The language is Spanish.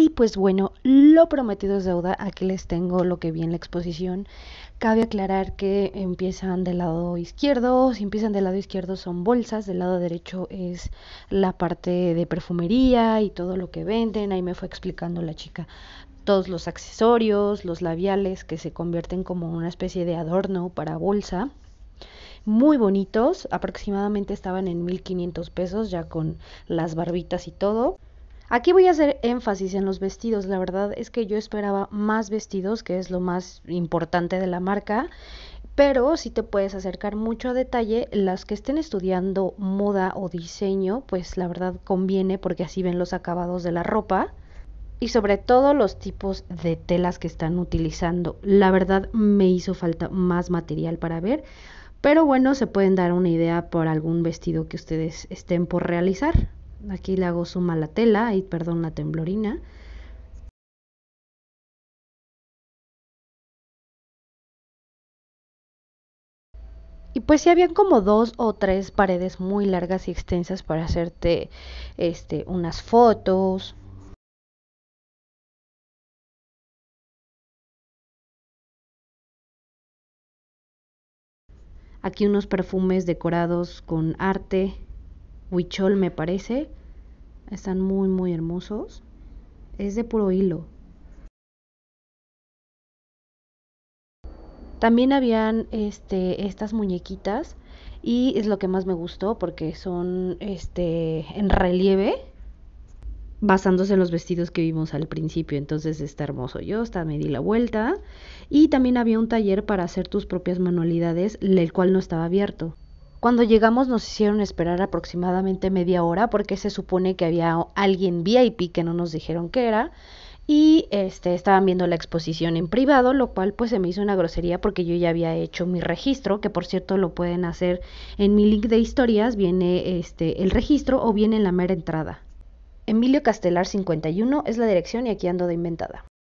Y pues bueno, lo prometido es deuda, aquí les tengo lo que vi en la exposición. Cabe aclarar que empiezan del lado izquierdo, si empiezan del lado izquierdo son bolsas, del lado derecho es la parte de perfumería y todo lo que venden, ahí me fue explicando la chica todos los accesorios, los labiales que se convierten como una especie de adorno para bolsa. Muy bonitos, aproximadamente estaban en 1500 pesos ya con las barbitas y todo. Aquí voy a hacer énfasis en los vestidos. La verdad es que yo esperaba más vestidos, que es lo más importante de la marca. Pero si te puedes acercar mucho a detalle, las que estén estudiando moda o diseño, pues la verdad conviene porque así ven los acabados de la ropa y sobre todo los tipos de telas que están utilizando. La verdad me hizo falta más material para ver, pero bueno, se pueden dar una idea por algún vestido que ustedes estén por realizar. Aquí le hago suma la tela y perdón la temblorina. Y pues si habían como dos o tres paredes muy largas y extensas para hacerte este, unas fotos, aquí unos perfumes decorados con arte huichol me parece. Están muy, muy hermosos. Es de puro hilo. También habían este, estas muñequitas y es lo que más me gustó porque son este, en relieve basándose en los vestidos que vimos al principio. Entonces está hermoso. Yo hasta me di la vuelta. Y también había un taller para hacer tus propias manualidades, el cual no estaba abierto. Cuando llegamos nos hicieron esperar aproximadamente media hora porque se supone que había alguien VIP que no nos dijeron que era y este estaban viendo la exposición en privado, lo cual pues se me hizo una grosería porque yo ya había hecho mi registro, que por cierto lo pueden hacer en mi link de historias, viene este el registro o viene en la mera entrada. Emilio Castelar 51 es la dirección y aquí ando de inventada.